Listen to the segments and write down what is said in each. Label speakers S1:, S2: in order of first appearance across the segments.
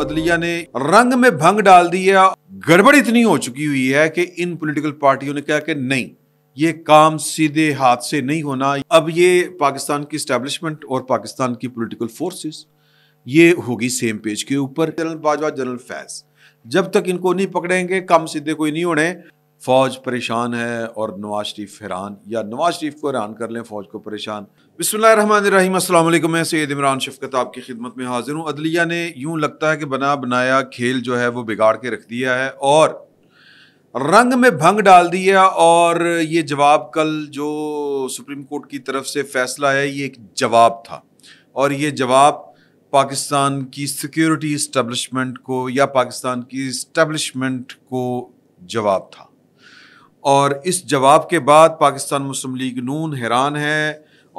S1: अदलिया ने रंग में भंग डाल दी है गड़बड़ इतनी हो चुकी हुई है कि इन पॉलिटिकल पार्टियों ने कहा कि नहीं ये काम सीधे हाथ से नहीं होना अब ये पाकिस्तान की स्टैब्लिशमेंट और पाकिस्तान की पॉलिटिकल फोर्सेस ये होगी सेम पेज के ऊपर जनरल बाजवा जनरल फैज जब तक इनको नहीं पकड़ेंगे काम सीधे कोई नहीं होने फौज परेशान है और नवाज शरीफ हैरान या नवाज शरीफ को हैरान कर लें फौज को परेशान बसमीम अल्लाम मैं सैद इमरान शफकत आपकी खिदमत में हाजिर हूँ अदलिया ने यूँ लगता है कि बना बनाया खेल जो है वो बिगाड़ के रख दिया है और रंग में भंग डाल दिया और ये जवाब कल जो सुप्रीम कोर्ट की तरफ से फैसला है ये एक जवाब था और ये जवाब पाकिस्तान की सिक्योरिटी इस्टबलिशमेंट को या पाकिस्तान की इस्टबलिशमेंट को जवाब था और इस जवाब के बाद पाकिस्तान मुस्लिम लीग नून हैरान है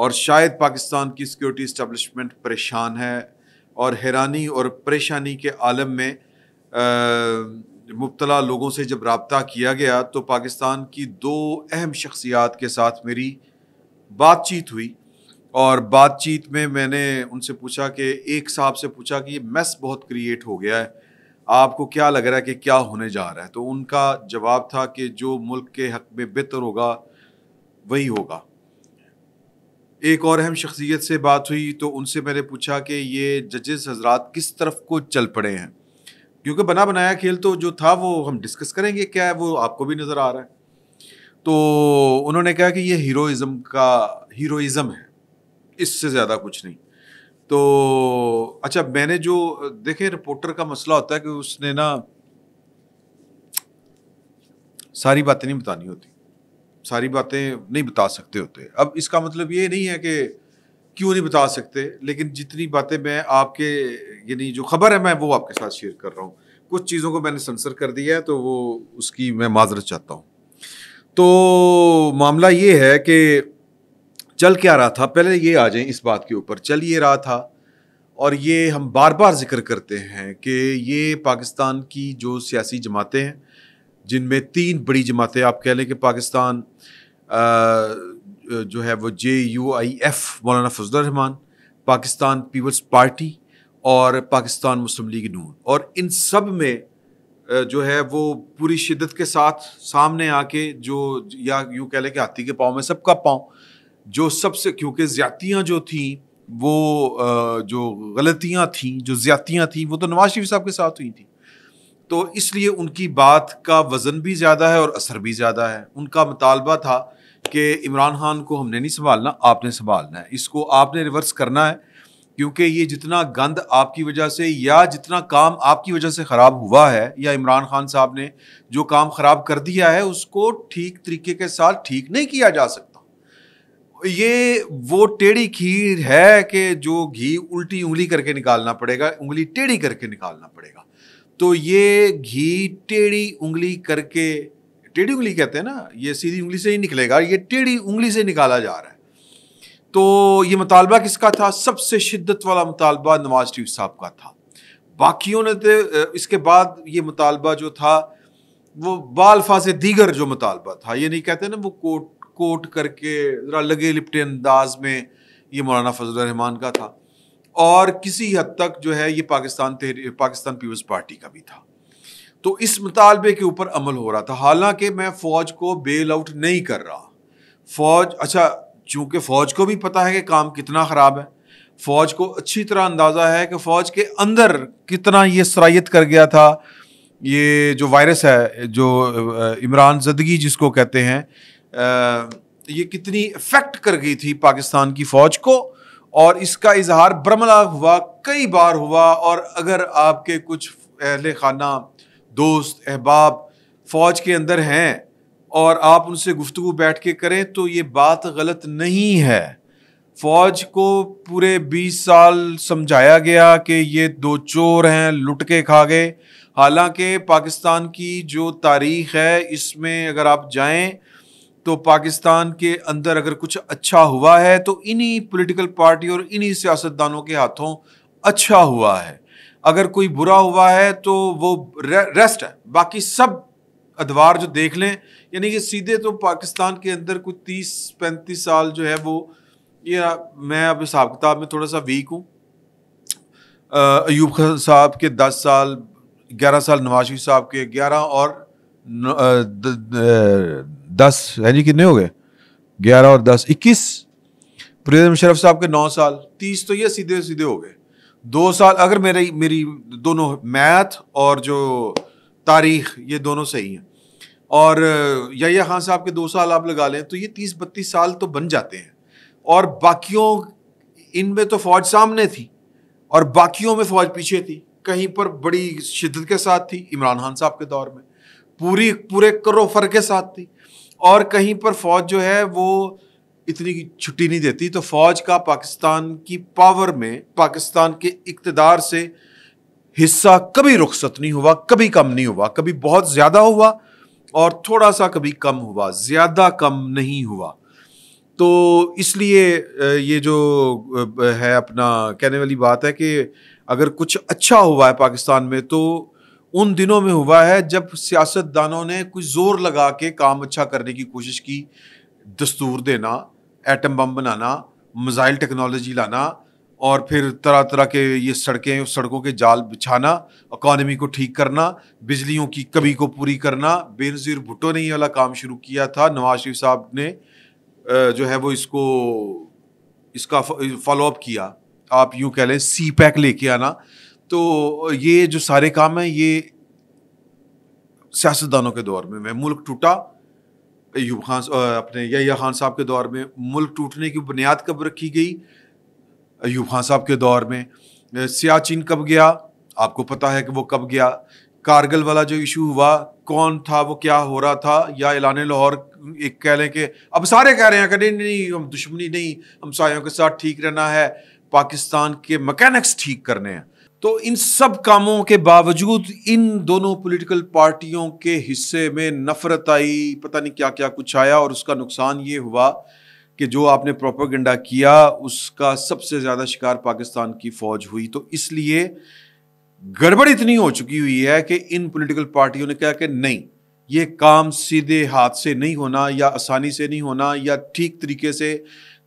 S1: और शायद पाकिस्तान की सिक्योरिटी इस्टबलिशमेंट परेशान है और हैरानी और परेशानी के आलम में मुबतला लोगों से जब रबता किया गया तो पाकिस्तान की दो अहम शख्सियात के साथ मेरी बातचीत हुई और बातचीत में मैंने उनसे पूछा कि एक साहब से पूछा कि ये मैस बहुत क्रिएट हो गया है आपको क्या लग रहा है कि क्या होने जा रहा है तो उनका जवाब था कि जो मुल्क के हक में बेहतर होगा वही होगा एक और अहम शख्सियत से बात हुई तो उनसे मैंने पूछा कि ये जजेस हजरात किस तरफ को चल पड़े हैं क्योंकि बना बनाया खेल तो जो था वो हम डिस्कस करेंगे क्या है वो आपको भी नज़र आ रहा है तो उन्होंने कहा कि ये हीरोज़म का हीरोइज़म है इससे ज़्यादा कुछ नहीं तो अच्छा मैंने जो देखे रिपोर्टर का मसला होता है कि उसने ना सारी बातें नहीं बतानी होती सारी बातें नहीं बता सकते होते अब इसका मतलब ये नहीं है कि क्यों नहीं बता सकते लेकिन जितनी बातें मैं आपके यानी जो खबर है मैं वो आपके साथ शेयर कर रहा हूँ कुछ चीज़ों को मैंने सेंसर कर दिया है तो वो उसकी मैं माजरत चाहता हूँ तो मामला ये है कि चल क्या रहा था पहले ये आ जाए इस बात के ऊपर चल ये रहा था और ये हम बार बार जिक्र करते हैं कि ये पाकिस्तान की जो सियासी जमातें हैं जिनमें तीन बड़ी जमातें आप कह लें कि पाकिस्तान आ, जो है वो जे you I F Maulana Fazal Rahman Pakistan peoples party और पाकिस्तान मुस्लिम लीग नून और इन सब में जो है वो पूरी शिद्दत के साथ सामने आके जो या यूँ कह लें कि हाथी के पाँव में सबका पाँव जो सबसे क्योंकि ज्यादतियाँ जो थीं वो जो गलतियाँ थीं जो ज्यादतियाँ थीं वो तो नवाज शरीफ साहब के साथ हुई थी तो इसलिए उनकी बात का वज़न भी ज़्यादा है और असर भी ज़्यादा है उनका मुतालबा था कि इमरान खान को हमने नहीं संभालना आपने संभालना है इसको आपने रिवर्स करना है क्योंकि ये जितना गंद आपकी वजह से या जितना काम आपकी वजह से ख़राब हुआ है या इमरान खान साहब ने जो काम ख़राब कर दिया है उसको ठीक तरीके के साथ ठीक नहीं किया जा सकता ये वो टेढ़ी खीर है कि जो घी उल्टी उंगली करके निकालना पड़ेगा उंगली टेढ़ी करके निकालना पड़ेगा तो ये घी टेढ़ी उंगली करके टेढ़ी उंगली कहते हैं ना ये सीधी उंगली से ही निकलेगा ये टेढ़ी उंगली से निकाला जा रहा है तो ये मुतालबा किसका था सबसे शिद्दत वाला मुतालबा नवाज शरीफ साहब का था बाकियों ने तो इसके बाद ये मुतालबा जो था वो बालफाज दीगर जो मुतालबा था ये नहीं कहते ना वो कोट कोट करके ज़रा लगे लिपटे अंदाज में ये मौलाना फजल रहमान का था और किसी हद तक जो है ये पाकिस्तान तहरी पाकिस्तान पीपल्स पार्टी का भी था तो इस मुतालबे के ऊपर अमल हो रहा था हालांकि मैं फ़ौज को बेल आउट नहीं कर रहा फ़ौज अच्छा चूँकि फ़ौज को भी पता है कि काम कितना ख़राब है फ़ौज को अच्छी तरह अंदाज़ा है कि फ़ौज के अंदर कितना ये सराइत कर गया था ये जो वायरस है जो इमरान जदगी जिसको कहते हैं ये कितनी इफ़ेक्ट कर गई थी पाकिस्तान की फ़ौज को और इसका इजहार बरमला हुआ कई बार हुआ और अगर आपके कुछ अहल खाना दोस्त अहबाब फ़ौज के अंदर हैं और आप उनसे गुफ्तु बैठ के करें तो ये बात गलत नहीं है फ़ौज को पूरे 20 साल समझाया गया कि ये दो चोर हैं लुट के खा गए हालांकि पाकिस्तान की जो तारीख है इसमें अगर आप जाएं तो पाकिस्तान के अंदर अगर कुछ अच्छा हुआ है तो इन्हीं पॉलिटिकल पार्टी और इन्हीं सियासतदानों के हाथों अच्छा हुआ है अगर कोई बुरा हुआ है तो वो रेस्ट है बाकी सब अदवार जो देख लें यानी कि सीधे तो पाकिस्तान के अंदर कुछ तीस पैंतीस साल जो है वो ये मैं अब हिसाब किताब में थोड़ा सा वीक हूँ अयूब खान साहब के दस साल ग्यारह साल नवाज शरीफ साहब के ग्यारह और न, आ, द, द, दस है जी कितने हो गए ग्यारह और दस इक्कीस प्रीतम मुशरफ साहब के नौ साल तीस तो ये सीधे सीधे हो गए दो साल अगर मेरे मेरी दोनों मैथ और जो तारीख ये दोनों सही हैं और या खान साहब के दो साल आप लगा लें तो ये तीस बत्तीस साल तो बन जाते हैं और बाकियों इनमें तो फौज सामने थी और बाकियों में फौज पीछे थी कहीं पर बड़ी शिद्दत के साथ थी इमरान खान साहब के दौर में पूरी पूरे करोफर के साथ थी और कहीं पर फौज जो है वो इतनी छुट्टी नहीं देती तो फौज का पाकिस्तान की पावर में पाकिस्तान के इकतदार से हिस्सा कभी रुखसत नहीं हुआ कभी कम नहीं हुआ कभी बहुत ज़्यादा हुआ और थोड़ा सा कभी कम हुआ ज़्यादा कम नहीं हुआ तो इसलिए ये जो है अपना कहने वाली बात है कि अगर कुछ अच्छा हुआ है पाकिस्तान में तो उन दिनों में हुआ है जब सियासतदानों ने कुछ जोर लगा के काम अच्छा करने की कोशिश की दस्तूर देना एटम बम बनाना मिज़ाइल टेक्नोलॉजी लाना और फिर तरह तरह के ये सड़कें सड़कों के जाल बिछाना इकानमी को ठीक करना बिजलियों की कमी को पूरी करना बेनज़ीर भुट्टो ने ये वाला काम शुरू किया था नवाज शरीफ साहब ने जो है वो इसको इसका फॉलोअप किया आप यूँ कह लें सी पैक लेके आना तो ये जो सारे काम हैं ये सियासतदानों के दौर में मुल्क टूटा यूब खान अपने या खान साहब के दौर में मुल्क टूटने की बुनियाद कब रखी गई अयूब खान साहब के दौर में सियाचिन कब गया आपको पता है कि वो कब गया कारगिल वाला जो इशू हुआ कौन था वो क्या हो रहा था या एलान लाहौर एक कह लें कि अब सारे कह रहे हैं कि नहीं नहीं हम दुश्मनी नहीं हम सायों के साथ ठीक रहना है पाकिस्तान के मकैनिक्स ठीक करने हैं तो इन सब कामों के बावजूद इन दोनों पॉलिटिकल पार्टियों के हिस्से में नफरत आई पता नहीं क्या क्या कुछ आया और उसका नुकसान ये हुआ कि जो आपने प्रोपागेंडा किया उसका सबसे ज़्यादा शिकार पाकिस्तान की फ़ौज हुई तो इसलिए गड़बड़ इतनी हो चुकी हुई है कि इन पॉलिटिकल पार्टियों ने कहा कि नहीं ये काम सीधे हाथ से नहीं होना या आसानी से नहीं होना या ठीक तरीके से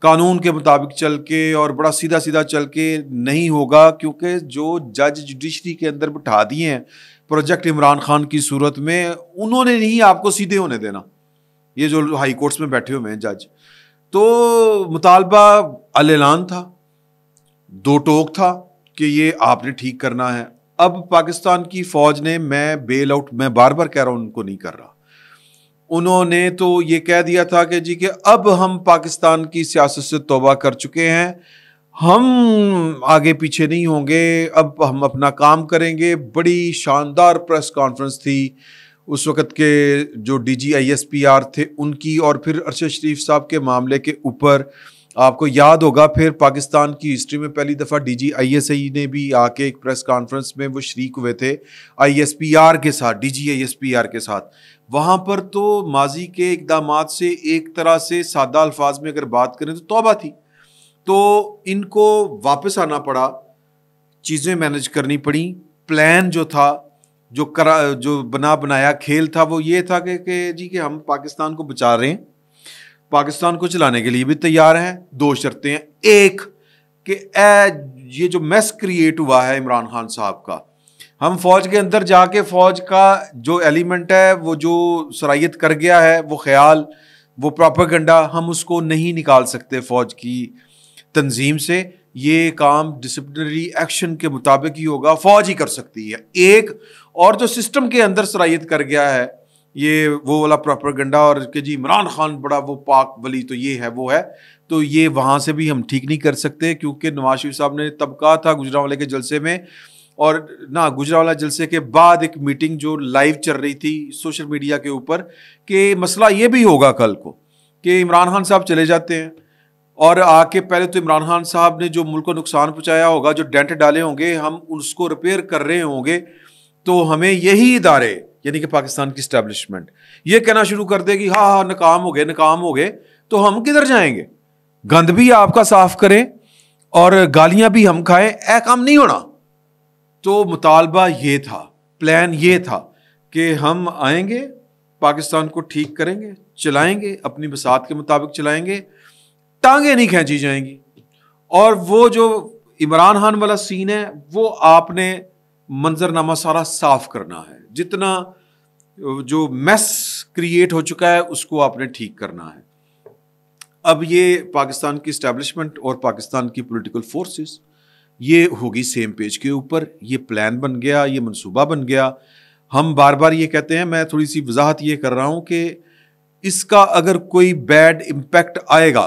S1: कानून के मुताबिक चल के और बड़ा सीधा सीधा चल के नहीं होगा क्योंकि जो जज जुडिशरी के अंदर बिठा दिए हैं प्रोजेक्ट इमरान खान की सूरत में उन्होंने नहीं आपको सीधे होने देना ये जो हाई कोर्ट्स में बैठे हुए हैं जज तो मुतालबा अलान था दो टोक था कि ये आपने ठीक करना है अब पाकिस्तान की फ़ौज ने मैं बेल आउट मैं बार बार कह रहा हूँ उनको नहीं कर रहा उन्होंने तो ये कह दिया था कि जी कि अब हम पाकिस्तान की सियासत से तोबा कर चुके हैं हम आगे पीछे नहीं होंगे अब हम अपना काम करेंगे बड़ी शानदार प्रेस कॉन्फ्रेंस थी उस वक़्त के जो D G I S P R थे उनकी और फिर अरशद शरीफ साहब के मामले के ऊपर आपको याद होगा फिर पाकिस्तान की हिस्ट्री में पहली दफ़ा डीजीआईएसआई ने भी आके एक प्रेस कॉन्फ्रेंस में वो शरीक हुए थे आईएसपीआर के साथ डीजीआईएसपीआर के साथ वहाँ पर तो माजी के इकदाम से एक तरह से सादा अल्फाज में अगर बात करें तो तोबा थी तो इनको वापस आना पड़ा चीज़ें मैनेज करनी पड़ी प्लान जो था जो करा जो बना बनाया खेल था वो ये था कि, कि जी कि हम पाकिस्तान को बचा रहे हैं पाकिस्तान को चलाने के लिए भी तैयार हैं दो शर्तें हैं एक कि ए ये जो मैस क्रिएट हुआ है इमरान खान साहब का हम फौज के अंदर जाके फौज का जो एलिमेंट है वो जो सराहियत कर गया है वो ख्याल वो प्रॉपरगंडा हम उसको नहीं निकाल सकते फौज की तंजीम से ये काम डिसिप्लिनरी एक्शन के मुताबिक ही होगा फौज ही कर सकती है एक और जो सिस्टम के अंदर सराहियत कर गया है ये वो वाला प्रॉपर गंडा और के जी इमरान खान बड़ा वो पाक वली तो ये है वो है तो ये वहाँ से भी हम ठीक नहीं कर सकते क्योंकि नवाज शरीफ साहब ने तब कहा था गुजरा वाले के जलसे में और ना गुजरा वाला जलसे के बाद एक मीटिंग जो लाइव चल रही थी सोशल मीडिया के ऊपर कि मसला ये भी होगा कल को कि इमरान खान साहब चले जाते हैं और आके पहले तो इमरान खान साहब ने जो मुल्क को नुकसान पहुँचाया होगा जो डेंट डाले होंगे हम उसको रिपेयर कर रहे होंगे तो हमें यही इदारे यानी कि पाकिस्तान की स्टैब्लिशमेंट ये कहना शुरू कर दे कि हाँ हाँ नाकाम हो गए नाकाम हो गए तो हम किधर जाएंगे गंद भी आपका साफ करें और गालियां भी हम खाएं ऐ काम नहीं होना तो मुतालबा ये था प्लान ये था कि हम आएंगे पाकिस्तान को ठीक करेंगे चलाएंगे अपनी बसात के मुताबिक चलाएंगे टांगे नहीं खींची जाएंगी और वो जो इमरान खान वाला सीन है वो आपने मंजरनामा सारा साफ करना है जितना जो मैस क्रिएट हो चुका है उसको आपने ठीक करना है अब ये पाकिस्तान की इस्टेब्लिशमेंट और पाकिस्तान की पॉलिटिकल फोर्सेस ये होगी सेम पेज के ऊपर ये प्लान बन गया ये मंसूबा बन गया हम बार बार ये कहते हैं मैं थोड़ी सी वजाहत ये कर रहा हूँ कि इसका अगर कोई बैड इम्पैक्ट आएगा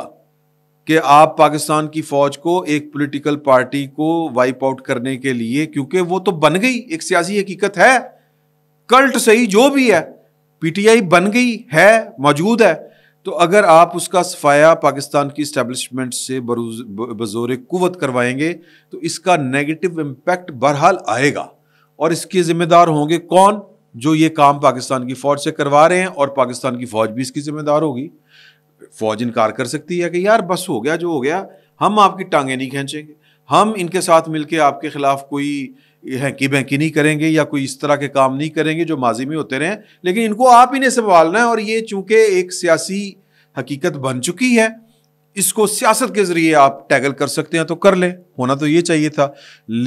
S1: कि आप पाकिस्तान की फौज को एक पॉलिटिकल पार्टी को वाइप आउट करने के लिए क्योंकि वो तो बन गई एक सियासी हकीकत है कल्ट सही जो भी है पीटीआई बन गई है मौजूद है तो अगर आप उसका सफाया पाकिस्तान की इस्टेब्लिशमेंट से बजोर कुत करवाएंगे तो इसका नेगेटिव इम्पैक्ट बहरहाल आएगा और इसके ज़िम्मेदार होंगे कौन जो ये काम पाकिस्तान की फ़ौज से करवा रहे हैं और पाकिस्तान की फ़ौज भी इसकी ज़िम्मेदार होगी फौज इनकार कर सकती है कि यार बस हो गया जो हो गया हम आपकी टांगे नहीं खींचेंगे हम इनके साथ मिलके आपके खिलाफ कोई हैंकी बैंकी नहीं करेंगे या कोई इस तरह के काम नहीं करेंगे जो माजी में होते रहे लेकिन इनको आप ही ने संभालना है और ये चूंकि एक सियासी हकीकत बन चुकी है इसको सियासत के ज़रिए आप टैगल कर सकते हैं तो कर लें होना तो ये चाहिए था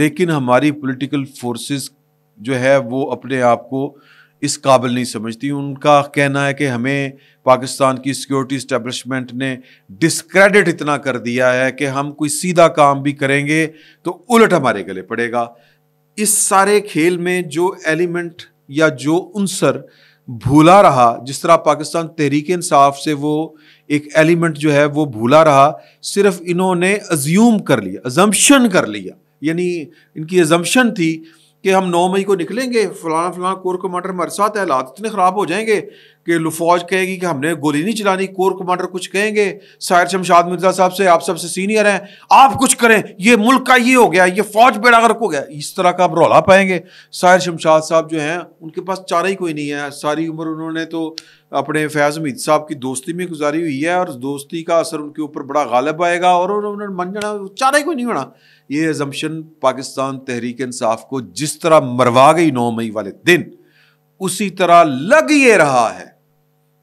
S1: लेकिन हमारी पोलिटिकल फोर्सेस जो है वो अपने आप को इस काबिल नहीं समझती उनका कहना है कि हमें पाकिस्तान की सिक्योरिटी इस्टेबलिशमेंट ने डिस्क्रेडिट इतना कर दिया है कि हम कोई सीधा काम भी करेंगे तो उलट हमारे गले पड़ेगा इस सारे खेल में जो एलिमेंट या जो उनसर भूला रहा जिस तरह पाकिस्तान तहरीक इंसाफ से वो एक एलिमेंट जो है वो भूला रहा सिर्फ इन्होंने अज्यूम कर लिया अजम्पन कर लिया यानी इनकी अजम्पन थी कि हम नौ मई को निकलेंगे फलाना फलाना कोर कमांडर हमारे साथ है हालात इतने ख़राब हो जाएंगे कि लुफौज कहेगी कि हमने गोली नहीं चलानी कोर कमांडर कुछ कहेंगे सायर शमशाद मिर्जा साहब से आप सबसे सीनियर हैं आप कुछ करें ये मुल्क का ये हो गया ये फौज बेड़ा गर्क हो गया इस तरह का आप रौला पाएंगे सायर शमशाद साहब जो हैं उनके पास चारा ही कोई नहीं है सारी उम्र उन्होंने तो अपने फैज़ हमीद साहब की दोस्ती में गुजारी हुई है और दोस्ती का असर उनके ऊपर बड़ा गालब आएगा और उन्होंने मन जाना चारा ही कोई नहीं होना ये एजम्पन पाकिस्तान तहरीक इंसाफ को जिस तरह मरवा गई नौ मई वाले दिन उसी तरह लग ये रहा है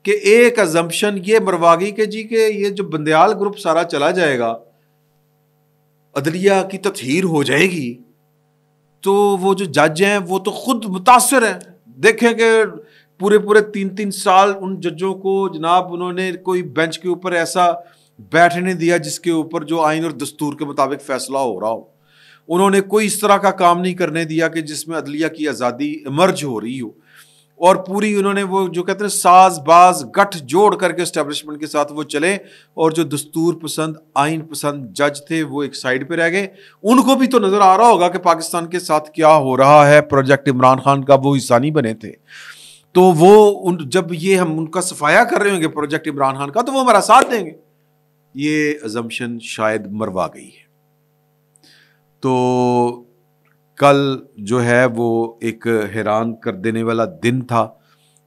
S1: कि एक एजम्पन ये मरवा गई कि जी के ये जो बंदयाल ग्रुप सारा चला जाएगा अदलिया की तथहर हो जाएगी तो वो जो जज हैं वो तो खुद मुतासर हैं देखें कि पूरे पूरे तीन तीन साल उन जजों को जनाब उन्होंने कोई बेंच के ऊपर ऐसा बैठने दिया जिसके ऊपर जो आइन और दस्तूर के मुताबिक फैसला हो रहा हो उन्होंने कोई इस तरह का काम नहीं करने दिया कि जिसमें अदलिया की आज़ादी इमर्ज हो रही हो और पूरी उन्होंने वो जो कहते हैं साज बाज गठ जोड़ करके इस्टेब्लिशमेंट के साथ वो चले और जो दस्तूर पसंद आइन पसंद जज थे वो एक साइड पे रह गए उनको भी तो नज़र आ रहा होगा कि पाकिस्तान के साथ क्या हो रहा है प्रोजेक्ट इमरान खान का वो हिस्सा नहीं बने थे तो वो उन जब ये हम उनका सफाया कर रहे होंगे प्रोजेक्ट इमरान खान का तो वो हमारा साथ देंगे ये अजम्पन शायद मरवा गई है तो कल जो है वो एक हैरान कर देने वाला दिन था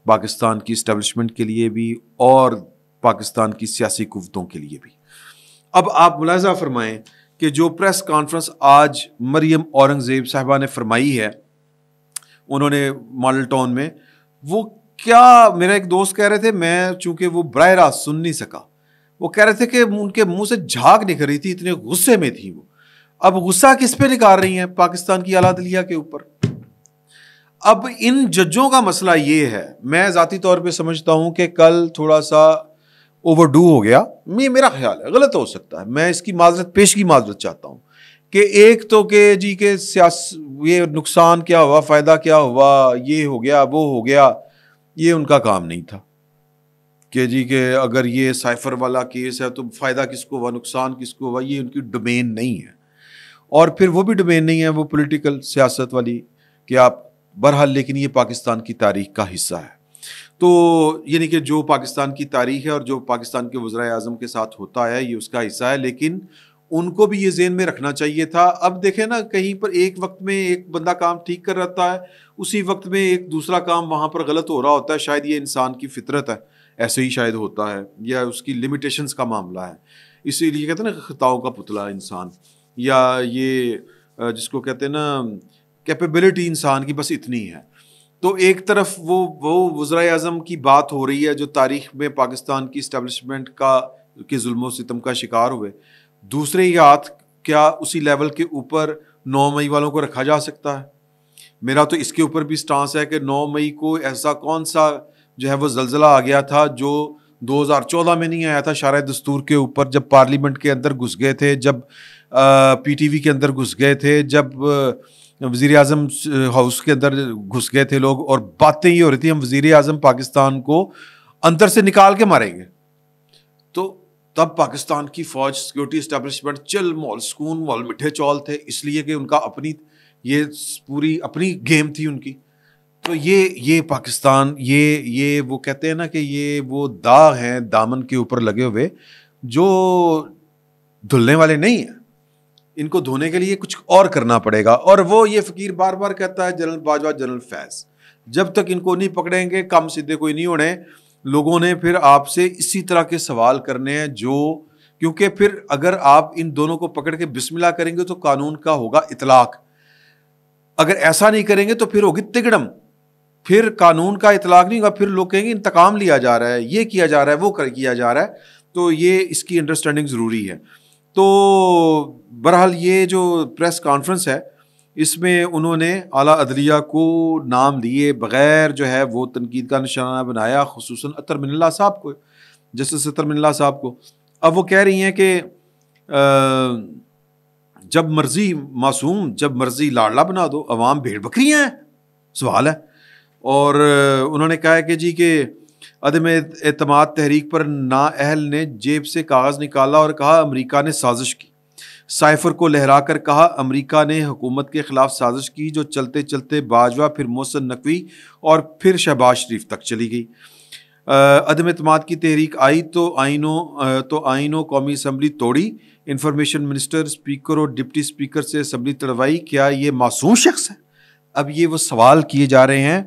S1: पाकिस्तान की इस्टबलिशमेंट के लिए भी और पाकिस्तान की सियासी कुतों के लिए भी अब आप मुलाजा फरमाएं कि जो प्रेस कॉन्फ्रेंस आज मरियम औरंगज़ेब साहबा ने फरमाई है उन्होंने मॉडल टाउन में वो क्या मेरा एक दोस्त कह रहे थे मैं चूंकि वो बर रास्त सुन नहीं सका वो कह रहे थे कि उनके मुंह से झाग निकल रही थी इतने गुस्से में थी वो अब गुस्सा किस पे निकाल रही हैं पाकिस्तान की अला दलिया के ऊपर अब इन जजों का मसला ये है मैं ज़ाती तौर पे समझता हूँ कि कल थोड़ा सा ओवरडू हो गया ये मेरा ख्याल है गलत हो सकता है मैं इसकी माजरत पेश की माजरत चाहता हूँ कि एक तो के जी के सियास ये नुकसान क्या हुआ फ़ायदा क्या हुआ ये हो गया वो हो गया ये उनका काम नहीं था कि जी के अगर ये साइफर वाला केस है तो फ़ायदा किसको हुआ नुकसान किसको हुआ ये उनकी डोमेन नहीं है और फिर वो भी डोमेन नहीं है वो पॉलिटिकल सियासत वाली कि आप बहरहाल लेकिन ये पाकिस्तान की तारीख का हिस्सा है तो यानी कि जो पाकिस्तान की तारीख है और जो पाकिस्तान के वज्रा अजम के साथ होता है ये उसका हिस्सा है लेकिन उनको भी ये जेन में रखना चाहिए था अब देखें ना कहीं पर एक वक्त में एक बंदा काम ठीक कर रहता है उसी वक्त में एक दूसरा काम वहाँ पर गलत हो रहा होता है शायद ये इंसान की फितरत है ऐसे ही शायद होता है या उसकी लिमिटेशंस का मामला है इसीलिए कहते हैं ना खताओं का पुतला इंसान या ये जिसको कहते हैं ना कैपेबिलिटी इंसान की बस इतनी है तो एक तरफ वो वो वज्र अजम की बात हो रही है जो तारीख में पाकिस्तान की इस्टबलिशमेंट का के जुल्मों सितम का शिकार हुए दूसरे ही हाथ क्या उसी लेवल के ऊपर नौ मई वालों को रखा जा सकता है मेरा तो इसके ऊपर भी स्टांस है कि 9 मई को ऐसा कौन सा जो है वो जलजिला आ गया था जो 2014 में नहीं आया था शार दस्तूर के ऊपर जब पार्लियामेंट के अंदर घुस गए थे जब पीटीवी के अंदर घुस गए थे जब वज़ी अजम हाउस के अंदर घुस गए थे लोग और बातें ये हो रही थी हम वज़ी अजम पाकिस्तान को अंदर से निकाल के मारेंगे तब पाकिस्तान की फ़ौज सिक्योरिटी इस्टेब्लिशमेंट चिल मॉल सुकून मॉल मिठे चौल थे इसलिए कि उनका अपनी ये पूरी अपनी गेम थी उनकी तो ये ये पाकिस्तान ये ये वो कहते हैं ना कि ये वो दाग हैं दामन के ऊपर लगे हुए जो धुलने वाले नहीं हैं इनको धोने के लिए कुछ और करना पड़ेगा और वो ये फ़कीर बार बार कहता है जनरल बाजवा जनरल फैज़ जब तक इनको नहीं पकड़ेंगे कम सीधे कोई नहीं होने लोगों ने फिर आपसे इसी तरह के सवाल करने हैं जो क्योंकि फिर अगर आप इन दोनों को पकड़ के बिस्मिल्लाह करेंगे तो कानून का होगा इतलाक अगर ऐसा नहीं करेंगे तो फिर होगी तिगड़म फिर कानून का इतलाक नहीं होगा फिर लोग कहेंगे इंतकाम लिया जा रहा है ये किया जा रहा है वो कर किया जा रहा है तो ये इसकी अंडरस्टैंडिंग ज़रूरी है तो बहरहाल ये जो प्रेस कॉन्फ्रेंस है इसमें उन्होंने अला अदलिया को नाम लिए बग़ैर जो है वो तनकीद का निशाना बनाया खसूस अतर मिनला साहब को जस्टिस अतर मिनला साहब को अब वो कह रही हैं कि जब मर्ज़ी मासूम जब मर्ज़ी लाडला बना दो अवाम भेड़ बकरियाँ हैं सवाल है और उन्होंने कहा है कि जी के अदम अतमाद तहरीक पर नाअहल ने जेब से कागज़ निकाला और कहा अमरीका ने साजिश की साइफर को लहराकर कहा अमेरिका ने हुकूमत के खिलाफ साजिश की जो चलते चलते बाजवा फिर मोहसन नकवी और फिर शहबाज शरीफ तक चली गई अदम अतमाद की तहरीक आई तो आइनों तो आइनों कौमी असम्बली तोड़ी इंफॉर्मेशन मिनिस्टर स्पीकर और डिप्टी स्पीकर से असम्बली तड़वाई क्या ये मासूम शख्स है अब ये वो सवाल किए जा रहे हैं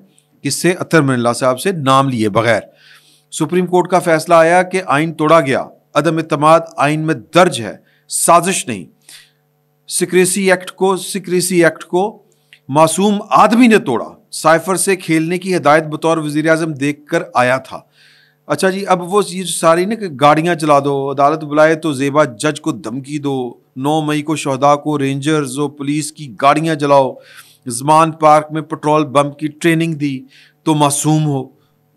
S1: किससे अतर मिल्ला साहब से नाम लिए बगैर सुप्रीम कोर्ट का फैसला आया कि आइन तोड़ा गया अदम अतमाद आइन में दर्ज है साजिश नहीं सिक्रेसी एक्ट को सिक्रेसी एक्ट को मासूम आदमी ने तोड़ा साइफर से खेलने की हिदायत बतौर वजीर अजम देख कर आया था अच्छा जी अब वो ये सारी ना गाड़ियाँ चला दो अदालत बुलाए तो जेबा जज को धमकी दो नौ मई को शहदा को रेंजर्स और पुलिस की गाड़ियाँ जलाओ जमान पार्क में पेट्रोल बम की ट्रेनिंग दी तो मासूम हो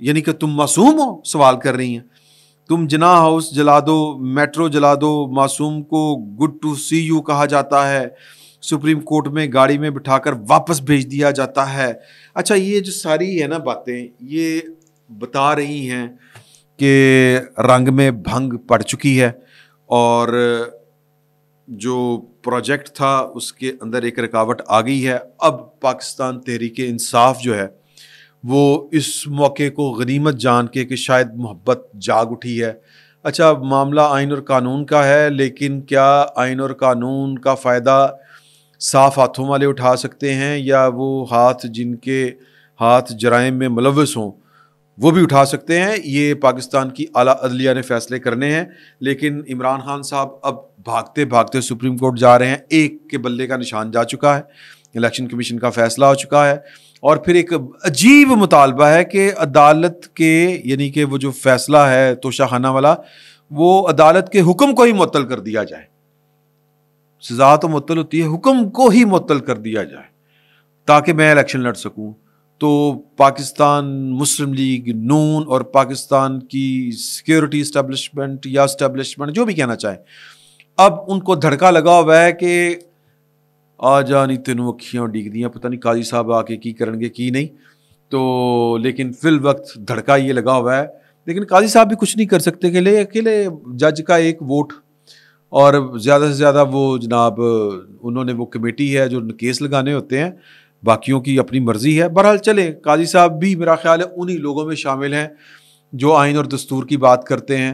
S1: यानी कि तुम मासूम हो सवाल कर रही हैं तुम जना हाउस जला दो मेट्रो जला दो मासूम को गुड टू सी यू कहा जाता है सुप्रीम कोर्ट में गाड़ी में बिठाकर वापस भेज दिया जाता है अच्छा ये जो सारी है ना बातें ये बता रही हैं कि रंग में भंग पड़ चुकी है और जो प्रोजेक्ट था उसके अंदर एक रुकावट आ गई है अब पाकिस्तान तहरीक इंसाफ जो है वो इस मौके को गनीमत जान के कि शायद मोहब्बत जाग उठी है अच्छा मामला आइन और कानून का है लेकिन क्या आइन और कानून का फ़ायदा साफ़ हाथों वाले उठा सकते हैं या वो हाथ जिनके हाथ जराइम में मुलवस हों वो भी उठा सकते हैं ये पाकिस्तान की आला अदलिया ने फैसले करने हैं लेकिन इमरान खान साहब अब भागते भागते सुप्रीम कोर्ट जा रहे हैं एक के बल्ले का निशान जा चुका है इलेक्शन कमीशन का फैसला हो चुका है और फिर एक अजीब मुतालबा है कि अदालत के यानी कि वो जो फैसला है तोशाखाना वाला वो अदालत के हुक्म को ही मुतल कर दिया जाए सजा तो मुतल होती है हुक्म को ही मुतल कर दिया जाए ताकि मैं इलेक्शन लड़ सकूँ तो पाकिस्तान मुस्लिम लीग नून और पाकिस्तान की सिक्योरिटी इस्टेबलिशमेंट या इस्टेबलिशमेंट जो भी कहना चाहें अब उनको धड़का लगा हुआ है कि ਆ ਜਾ ਨਹੀਂ ਤੈਨੂੰ ਅੱਖੀਆਂ ਡਿੱਗਦੀਆਂ ਪਤਾ पता नहीं काजी साहब आके की ਕਰਨਗੇ की नहीं तो लेकिन फिल वक्त धड़का ये लगा हुआ है लेकिन काजी साहब भी कुछ नहीं कर सकते के लिए अकेले जज का एक वोट और ज़्यादा से ज़्यादा वो जनाब उन्होंने वो कमेटी है जो केस लगाने होते हैं बाकियों की अपनी मर्ज़ी है बहरहाल चले काजी साहब भी मेरा ख्याल है उन्हीं लोगों में शामिल हैं जो आइन और दस्तूर की बात करते हैं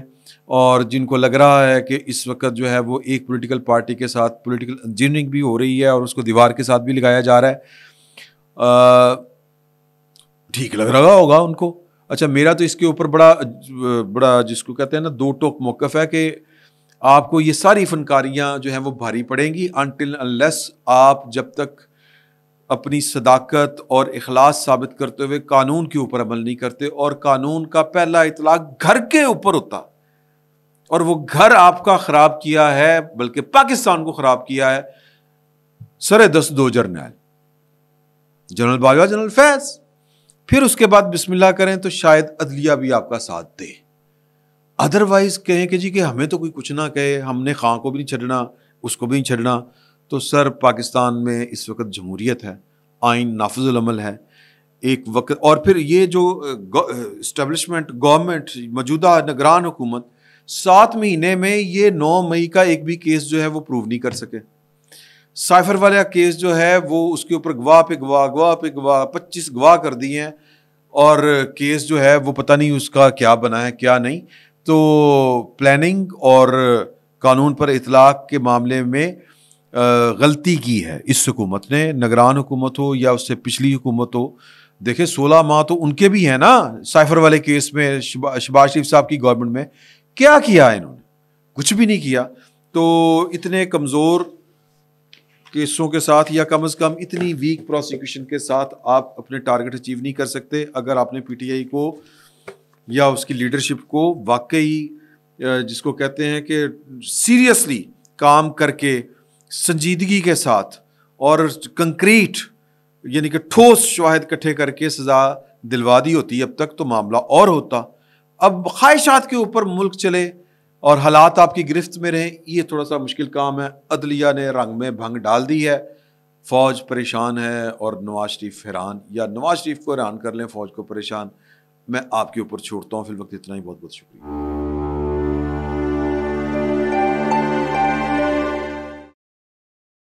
S1: और जिनको लग रहा है कि इस वक्त जो है वो एक पॉलिटिकल पार्टी के साथ पॉलिटिकल इंजीनियरिंग भी हो रही है और उसको दीवार के साथ भी लगाया जा रहा है ठीक लग रहा होगा उनको अच्छा मेरा तो इसके ऊपर बड़ा बड़ा जिसको कहते हैं ना दो टोक मौकफ है कि आपको ये सारी फनकारियाँ जो हैं वो भारी पड़ेंगी अनटिल अनलेस आप जब तक अपनी सदाकत और अखलास साबित करते हुए कानून के ऊपर अमल नहीं करते और कानून का पहला इतलाक घर के ऊपर होता और वो घर आपका ख़राब किया है बल्कि पाकिस्तान को ख़राब किया है सर दस दो जर्नैल जनरल बाजवा जनरल फैज फिर उसके बाद बिस्मिल्लाह करें तो शायद अदलिया भी आपका साथ दे अदरवाइज कहें कि जी कि हमें तो कोई कुछ ना कहे हमने खां को भी नहीं छड़ना उसको भी नहीं छड़ना तो सर पाकिस्तान में इस वक्त जमहूरियत है आइन नाफजुलमल है एक वक्त और फिर ये जो इस्टबलिशमेंट गवर्नमेंट मौजूदा निगरान हुकूमत सात महीने में ये नौ मई का एक भी केस जो है वो प्रूव नहीं कर सके साइफर वाला केस जो है वो उसके ऊपर गवाह पे गवाह गवाह पे गवाह पच्चीस गवाह कर दिए हैं और केस जो है वो पता नहीं उसका क्या बना है क्या नहीं तो प्लानिंग और कानून पर इतलाक़ के मामले में गलती की है इस हुकूमत ने नगरान हुकूमत हो या उससे पिछली हुकूमत हो देखिए सोलह माह तो उनके भी हैं ना साइफर वाले केस में शबाज शरीफ साहब की गवर्नमेंट में क्या किया इन्होंने कुछ भी नहीं किया तो इतने कमज़ोर केसों के साथ या कम अज़ कम इतनी वीक प्रोसिक्यूशन के साथ आप अपने टारगेट अचीव नहीं कर सकते अगर आपने पीटीआई को या उसकी लीडरशिप को वाकई जिसको कहते हैं कि सीरियसली काम करके संजीदगी के साथ और कंक्रीट यानी कि ठोस शवाहद इकट्ठे करके सज़ा दिलवा दी होती अब तक तो मामला और होता अब ख्वाहिशात के ऊपर मुल्क चले और हालात आपकी गिरफ्त में रहें ये थोड़ा सा मुश्किल काम है अदलिया ने रंग में भंग डाल दी है फ़ौज परेशान है और नवाज शरीफ हैरान या नवाज शरीफ को हैरान कर लें फ़ौज को परेशान मैं आपके ऊपर छोड़ता हूँ फिर वक्त इतना ही बहुत बहुत शुक्रिया